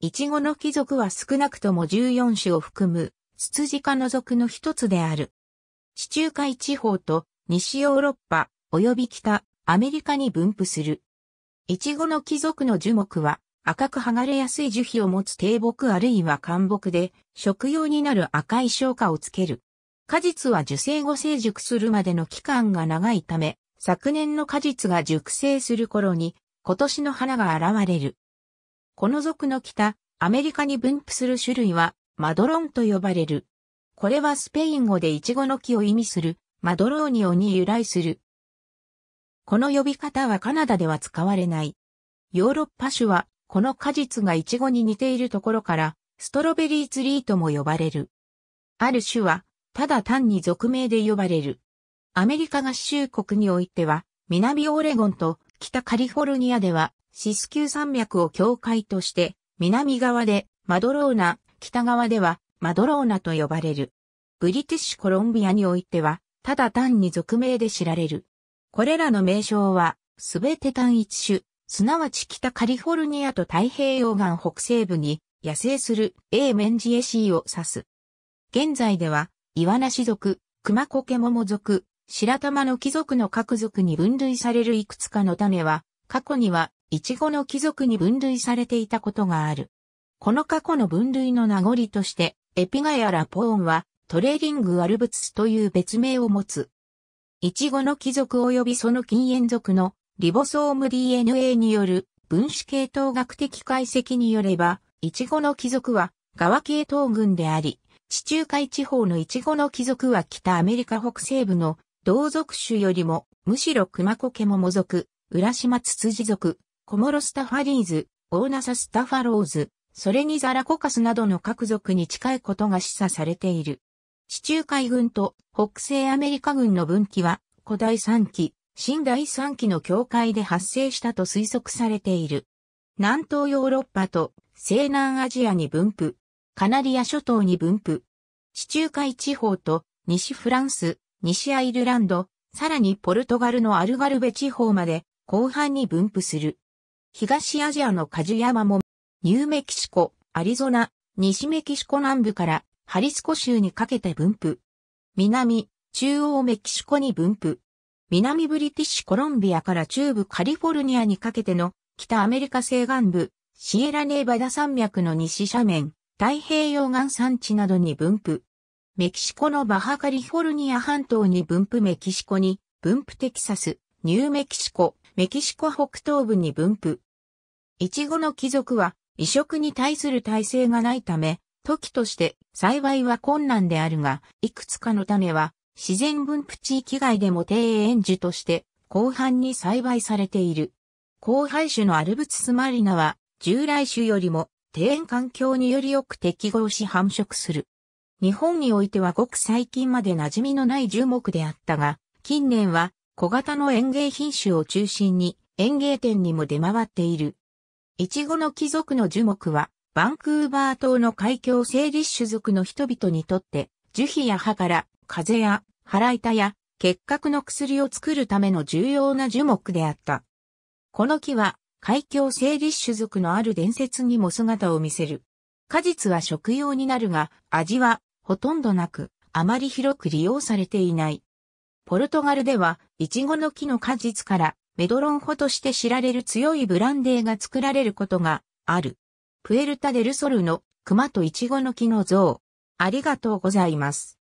イチゴの貴族は少なくとも14種を含む、ツツジ科の族の一つである。地中海地方と西ヨーロッパ及び北アメリカに分布する。イチゴの貴族の樹木は赤く剥がれやすい樹皮を持つ低木あるいは寒木で食用になる赤い消化をつける。果実は受精後成熟するまでの期間が長いため、昨年の果実が熟成する頃に今年の花が現れる。この属の北、アメリカに分布する種類は、マドロンと呼ばれる。これはスペイン語でイチゴの木を意味する、マドローニオに由来する。この呼び方はカナダでは使われない。ヨーロッパ種は、この果実がイチゴに似ているところから、ストロベリーツリーとも呼ばれる。ある種は、ただ単に俗名で呼ばれる。アメリカ合衆国においては、南オレゴンと北カリフォルニアでは、シスキュー山脈を境界として、南側でマドローナ、北側ではマドローナと呼ばれる。ブリティッシュコロンビアにおいては、ただ単に俗名で知られる。これらの名称は、すべて単一種、すなわち北カリフォルニアと太平洋岸北西部に野生するエーメンジエシーを指す。現在では、イワナシ族、クマコケモモ族、白玉の貴族の各族に分類されるいくつかの種は、過去には、イチゴの貴族に分類されていたことがある。この過去の分類の名残として、エピガやラポーンは、トレーリングアルブツスという別名を持つ。イチゴの貴族及びその禁煙族のリボソーム DNA による分子系統学的解析によれば、イチゴの貴族は側系統群であり、地中海地方のイチゴの貴族は北アメリカ北西部の同族種よりも、むしろ熊コケモモ族、浦島ツツジ族、コモロスタファリーズ、オーナサスタファローズ、それにザラコカスなどの各族に近いことが示唆されている。地中海軍と北西アメリカ軍の分岐は古代3期、新第3期の境界で発生したと推測されている。南東ヨーロッパと西南アジアに分布、カナリア諸島に分布、地中海地方と西フランス、西アイルランド、さらにポルトガルのアルガルベ地方まで広範に分布する。東アジアの果樹山も、ニューメキシコ、アリゾナ、西メキシコ南部からハリスコ州にかけて分布。南、中央メキシコに分布。南ブリティッシュコロンビアから中部カリフォルニアにかけての北アメリカ西岸部、シエラネーバダ山脈の西斜面、太平洋岸山地などに分布。メキシコのバハカリフォルニア半島に分布メキシコに、分布テキサス、ニューメキシコ、メキシコ北東部に分布。イチゴの貴族は、移植に対する耐性がないため、時として栽培は困難であるが、いくつかの種は自然分布地域外でも庭園樹として広範に栽培されている。後輩種のアルブツスマリナは従来種よりも庭園環境によりよく適合し繁殖する。日本においてはごく最近まで馴染みのない樹木であったが、近年は小型の園芸品種を中心に園芸店にも出回っている。イチゴの貴族の樹木は、バンクーバー島の海峡セ理リッシュ族の人々にとって、樹皮や葉から、風や腹板や結核の薬を作るための重要な樹木であった。この木は、海峡セ理リッシュ族のある伝説にも姿を見せる。果実は食用になるが、味はほとんどなく、あまり広く利用されていない。ポルトガルでは、イチゴの木の果実から、メドロンホとして知られる強いブランデーが作られることがある。プエルタデルソルの熊とイチゴの木の像。ありがとうございます。